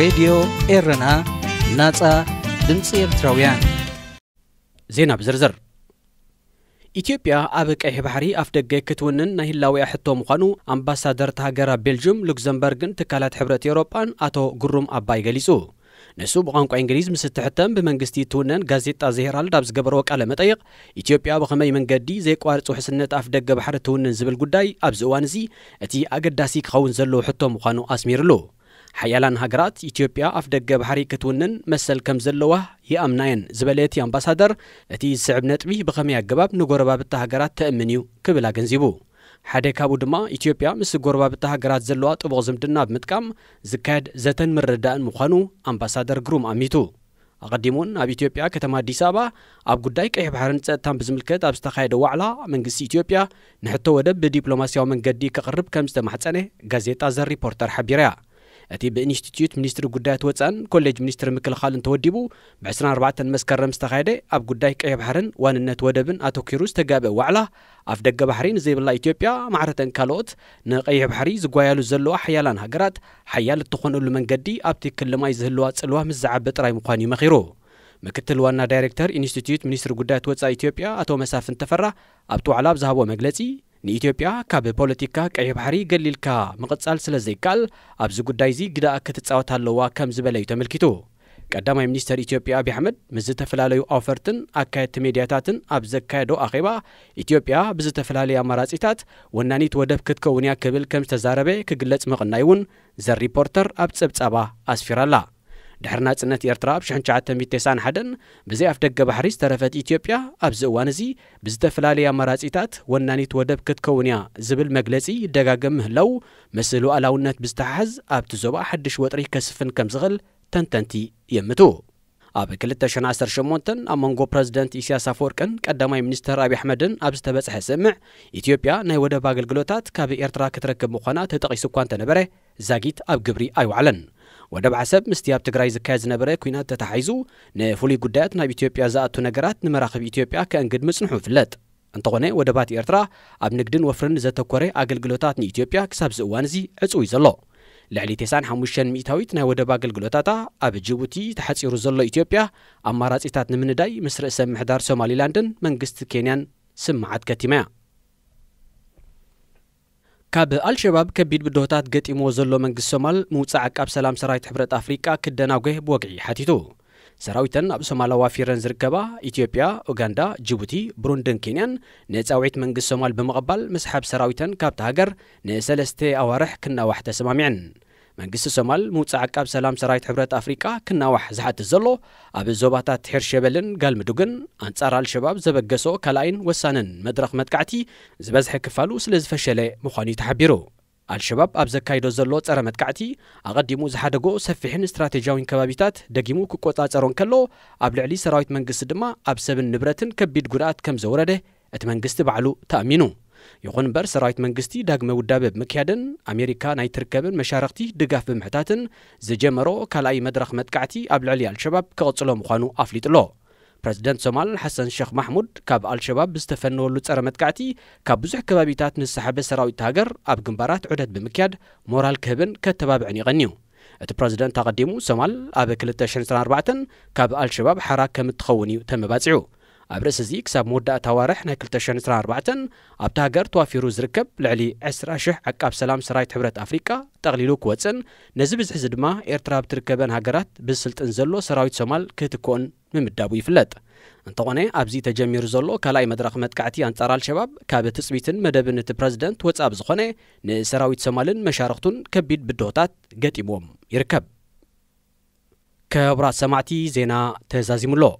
ሬድዮ ኤረና ናፃ ድምፂ ኤርትራውያን ዜና ብዝርዝር ኢትዮጵያ ኣብ ቀይሕ ባሕሪ ኣፍ ደገ ክትውንን ናይ ህላዊያ ሕቶ ምዃኑ ኣምባሳደርቲ ሃገራት ቤልጅም ሉክዘምበርግን ትካላት ሕብረት ኤውሮጳን ኣቶ ጉሩም ኣባይ ገሊጹ ንሱ ብቋንቋ እንግሊዝ ምስ እትሕተም ብመንግስቲ ትውነን ጋዜጣ ዘሄራልድ ኣብ ዝገበሮ ቃለ መጠይቕ ኢትዮጵያ ብኸመይ መንገዲ ዘይቋርፅ ውሕስነት ኣፍ ደገ ባሕሪ እትውንን ዝብል ጉዳይ ኣብዚ እዋን እዚ እቲ ኣገዳሲ ክኸውን ዘለዉ ሕቶ ምዃኑ ኣስሚሩሉ ሓያላን ሃገራት ኢትዮጵያ ኣፍ ደገ ባሕሪ ክትውንን መሰል ከም ዘለዋ ይኣምናየን ዝበለየቲ ኣምባሳደር እቲ ዝስዕብ ነጥቢ ብኸመይ ኣገባብ ንጎረባብታ ሃገራት ተእምን እዩ ክብል ኣገንዚቡ ሓደ ካብኡ ድማ ኢትዮጵያ ምስ ጎረባብታ ሃገራት ዘለዋ ጥቡቕ ዝምድና ብምጥቃም ዝካየድ ዘተን ምርዳእን ምዃኑ ኣምባሳደር ግሩም ኣሚቱ ኣቐዲሙን ኣብ ኢትዮጵያ ከተማ ኣዲስ ኣበባ ኣብ ጉዳይ ቀይሕ ባሕርን ፀጥታን ብዝምልከት ኣብ ዝተካየደ ዋዕላ መንግስቲ ኢትዮጵያ ንሕቶ ወደብ ብዲፕሎማስያዊ መንገዲ ክቕርብ ከም ዝተማሕፀነ ጋዜጣ ዘ ሪፖርተር ሓቢራ እያ እቲ ብኢንስቲትዩት ሚኒስትሪ ጉዳያት ወፃእን ኮሌጅ ሚኒስትሪ ምክልኻልን ተወዲቡ ብ24 መስከረም ዝተኻየደ ኣብ ጉዳይ ቀይ ባሕርን ዋንነት ወደብን ኣተኪሩ ዝተጋብአ ዋዕላ ኣፍ ደገ ባሕሪ ንዘይብላ ኢትዮጵያ ማዕረተን ካልኦት ንቀይሕ ባሕሪ ዝጓያሉ ዘለዋ ሓያላን ሃገራት ሓያል እትኾነሉ መንገዲ ኣብቲ ክልማይ ዝህልዋ ጽልዋ ምስ ዝዓበ ጥራይ ምዃኑ ይመኺሩ ምክትል ዋና ዳይሬክተር ኢንስቲትዩት ሚኒስትሪ ጉዳያት ወፃኢ ኢትዮጵያ ኣቶ መሳፍን ተፈራ ኣብቲ ዋዕላ ብዝሃቦ መግለጺ ንኢትዮጵያ ካብ ፖለቲካ ቀይ ባሕሪ ገሊልካ ምቕጻል ስለ ዘይከኣል ኣብዚ ጉዳይ እዚ ግዳእ ክትጻወት ኣለዋ ከም ዝበለ እዩ ተመልኪቱ ቀዳማይ ሚኒስተር ኢትዮጵያ ኣብዪ ኣሕመድ ምስ ዝተፈላለዩ ኦፈርትን ኣካየድቲ ሜድያታትን ኣብ ዘካየዶ ኣኼባ ኢትዮጵያ ብዝተፈላለዩ ኣማራጺታት ወናኒት ወደብ ክትከውን እያ ክብል ከም ዝተዛረበ ክግለጽ ምቕናይ እውን ዘ ሪፖርተር ኣብ ጸብጻባ ኣስፊራላ ድሕሪ ናጽነት ኤርትራ ብ 1991 ብዘይ ኣፍ ደገ ባሕሪ ዝተረፈት ኢትዮጵያ ኣብዚ እዋን እዚ ብዝተፈላለየ ኣማራጺታት ወናኒት ወደብ ክትከውን እያ ዝብል መግለጺ ይደጋገም ምህላው ምስ ልኡላውነት ብዝተሓሓዝ ኣብቲ ዞባ ሓድሽ ወጥሪ ከስፍን ከም ዝኽእል ተንተንቲ የምቱ ኣብ 2018 ኣብ መንጎ ፕረዚደንት ኢሳያስ ኣፈወርቅን ቀዳማይ ሚኒስተር ኣብዪ ኣሕመድን ኣብ ዝተበጽሐ ስምዕ ኢትዮጵያ ናይ ወደብ ኣገልግሎታት ካብ ኤርትራ ክትረክብ ምዃና ተጠቒሱ እኳ እንተነበረ ዛጊት ኣብ ግብሪ ኣይውዕለን ወደብ ዓሰብ ምስቲ ኣብ ትግራይ ዝካየድ ዝነበረ ኩናት ተታሓሒዙ ንፍሉይ ጉዳያት ናብ ኢትዮጵያ ዝኣቱ ነገራት ንመራኽቢ ኢትዮጵያ ከእንግድ ምጽንሑ ይፍለጥ እንተኾነ ወደባት ኤርትራ ኣብ ንግድን ወፍርን ዘተኮረ ኣገልግሎታት ንኢትዮጵያ ክሳብ ዚ እዋን እዚ ዕፅው እዩ ዘሎ ልዕሊ 95 ሚእታዊት ናይ ወደብ ኣገልግሎታታ ኣብ ጅቡቲ ተሓፂሩ ዘሎ ኢትዮጵያ ኣማራፂታት ንምንዳይ ምስ ርእሰ ምሕዳር ሶማሊላንድን መንግስቲ ኬንያን ስምዓት ከቲማ እያ ካብ ኣልሸባብ ከቢድ ብድሆታት ገጢሞዎ ዘሎ መንግስቲ ሶማል ምውፃእ ዓቃብ ሰላም ሰራዊት ሕብረት ኣፍሪቃ ክደናጉህ ብወግዒ ሓቲቱ ሰራዊተን ኣብ ሶማላ ዋፊረን ዝርከባ ኢትዮጵያ ኡጋንዳ ጅቡቲ ብሩንድን ኬንያን ንፃውዒት መንግስቲ ሶማል ብምቕባል ምስሓብ ሰራዊተን ካብቲ ሃገር ንሰለስተ ኣዋርሕ ክናዋሕ ተሰማሚዐን መንግስቲ ሶማል ምውፃእ ዓቃብ ሰላም ሰራዊት ሕብረት ኣፍሪቃ ክናዋሕ ዝሓትት ዘሎ ኣብ ዞባታት ሄርሸበልን ጋልምዱግን ኣንጻር ኣልሸባብ ዘበገሶ ካልኣይን ወሳንን መድረኽ መጥቃዕቲ ዝበዝሐ ክፋሉ ስለ ዝፈሸለ ምዃኑ እዩ ተሓቢሩ ኣልሸባብ ኣብ ዘካይዶ ዘሎ ፀረ መጥቃዕቲ ኣቐዲሙ ዝሓደጎ ሰፊሕን እስትራቴጂያዊን ከባቢታት ደጊሙ ክቆፃፀሮ እንከሎ ኣብ ልዕሊ ሰራዊት መንግስቲ ድማ ኣብ ሰብን ንብረትን ከቢድ ጉድኣት ከም ዘውረደ እቲ መንግስቲ ባዕሉ ተኣሚኑ يخون بر سرایت منگستی داغ مودابب مکیادن آمریکا نای ترکبن مشارقتی دگاف به محتاتن زجمرو کالای مدرخ مدکعتی ابلعلی الشباب کاتسلام خانو افلیت لو. پرزیدنت سومال حسن شیخ محمود کاب الشباب بستفنو لطر مدکعتی کاب بزح کبابیتات نسحب سرایت هاجر آب جنبارات عدد به مکیاد مورال کبن کتباب عنی غنیو. ات پرزیدنت تقدیمو سومال آب کل تشن سر کاب الشباب حرکت متخونیو تم بازعو. أبرة سزيك سب مدة توارح نكلتشان ترى أربعة أبتها جرت وفيروز ركب لعلي عسر أشح عقب سلام سرايت حبرة أفريقيا تغليلو كوتسن نزب حزد ما إرترا بتركبن هجرات بسلت انزلو سرايت سمال كتكون من مدابوي فلت انتقونه أبزي تجمير زلو كلاي مدرخ متكعتي أنترى الشباب كاب تسبيتن مدبن تبرزدنت واتساب زخونه نسرايت سمالن مشارختن كبيد بدوتات قتيموم يركب كبرات سمعتي زينا تزازيم الله